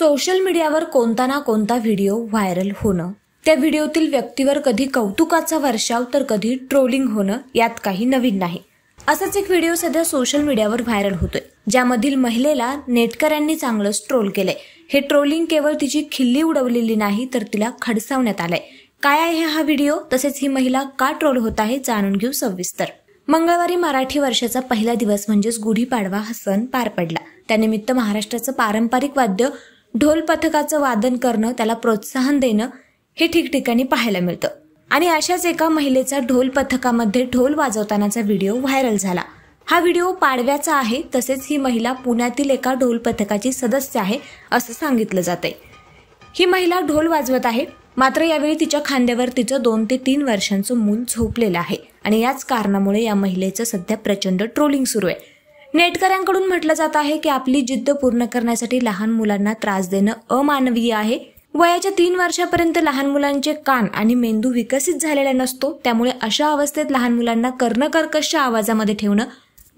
social मीडियावर कोणता ना कोणता व्हिडिओ व्हायरल होणं त्या व्हिडिओतील व्यक्तीवर कधी कौतुकाचा वर्षाव तर कधी ट्रोलिंग होणं यात काही नवीन नाही असाच एक व्हिडिओ सध्या सोशल मीडियावर व्हायरल होतोय ज्यामधील महिलेला नेटकऱ्यांनी चांगलंच ट्रोल केलंय हे ट्रोलिंग केवळ तिची खिल्ली उडवलेली नाही तर तिला खडसावण्यात आलंय काय आहे हा व्हिडिओ तसेच ही महिला का ट्रोल होत आहे जाणून घेऊ सविस्तर मंगळवारी मराठी वर्षाचा पहिला दिवस म्हणजेच गुढीपाडवा हा सण पार पडला त्यानिमित्त महाराष्ट्राचं पारंपरिक वाद्य ढोल पथकाचं वादन करणं त्याला प्रोत्साहन देणं हे ठिकठिकाणी पाहायला मिळतं आणि अशाच एका महिलेचा ढोल पथकामध्ये ढोल वाजवतानाचा व्हिडिओ व्हायरल झाला हा व्हिडिओ पाडव्याचा आहे तसेच ही महिला पुण्यातील एका ढोल पथकाची सदस्य आहे असं सांगितलं जाते ही महिला ढोल वाजवत आहे मात्र यावेळी तिच्या खांद्यावर तिचं दोन ते तीन वर्षांचं मूल झोपलेलं आहे आणि याच कारणामुळे या महिलेचं सध्या प्रचंड ट्रोलिंग सुरू आहे नेटकऱ्यांकडून म्हटलं जात आहे की आपली जिद्द पूर्ण करण्यासाठी लहान मुलांना त्रास देणं अमानवीय आहे वयाच्या तीन वर्षापर्यंत लहान मुलांचे कान आणि मेंदू विकसित झालेला नसतो त्यामुळे अशा अवस्थेत लहान मुलांना कर्णकर्कश आवाजामध्ये ठेवणं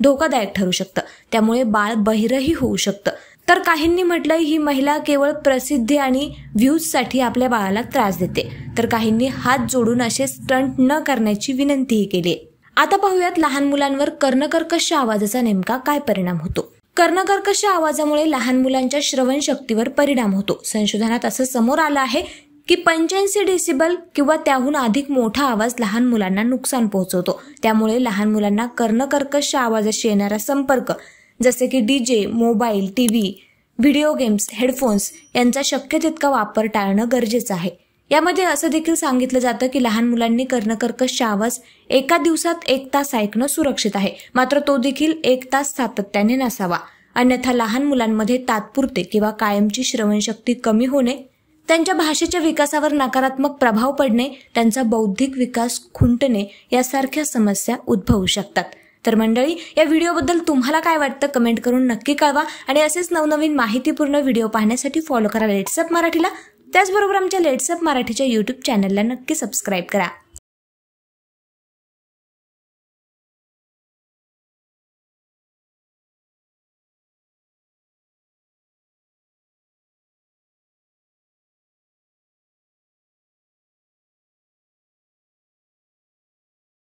धोकादायक ठरू शकतं त्यामुळे बाळ बहिरही होऊ शकतं तर काहींनी म्हटलं ही महिला केवळ प्रसिद्धी आणि व्ह्यूजसाठी आपल्या बाळाला त्रास देते तर काहींनी हात जोडून असे स्टंट न करण्याची विनंतीही केली आता पाहूयात लहान मुलांवर कर्णकर्कश आवाजाचा नेमका काय परिणाम होतो कर्णकर्कश आवाजामुळे लहान मुलांच्या श्रवण शक्तीवर परिणाम होतो संशोधनात असं समोर आलं आहे की पंच्याऐंशी डेसिबल किंवा त्याहून अधिक मोठा आवाज लहान मुलांना नुकसान पोहोचवतो त्यामुळे लहान मुलांना कर्णकर्कश आवाजाशी येणारा संपर्क जसे की DJ mobile TV video games headphones यांचा शक्य तितका वापर टाळणं गरजेचं आहे यामध्ये असं देखील सांगितलं जातं की लहान मुलांनी कर्णकर्कश आवाज एका दिवसात एक तास ऐकणं सुरक्षित आहे मात्र तो देखील एक तास सातत्याने नसावा अन्यथा लहान मुलांमध्ये तात्पुरते किंवा कायमची श्रवणशक्ती कमी होणे त्यांच्या भाषेच्या विकासावर नकारात्मक प्रभाव पडणे त्यांचा बौद्धिक विकास खुंटणे यासारख्या समस्या उद्भवू शकतात तर मंडळी या व्हिडिओबद्दल तुम्हाला काय वाटतं कमेंट करून नक्की कळवा आणि असेच नवनवीन माहितीपूर्ण व्हिडिओ पाहण्यासाठी फॉलो करा व्हॉट्सअप मराठीला त्याचबरोबर आमच्या लेट्सअप मराठीच्या यूट्यूब चॅनलला नक्की सबस्क्राईब करा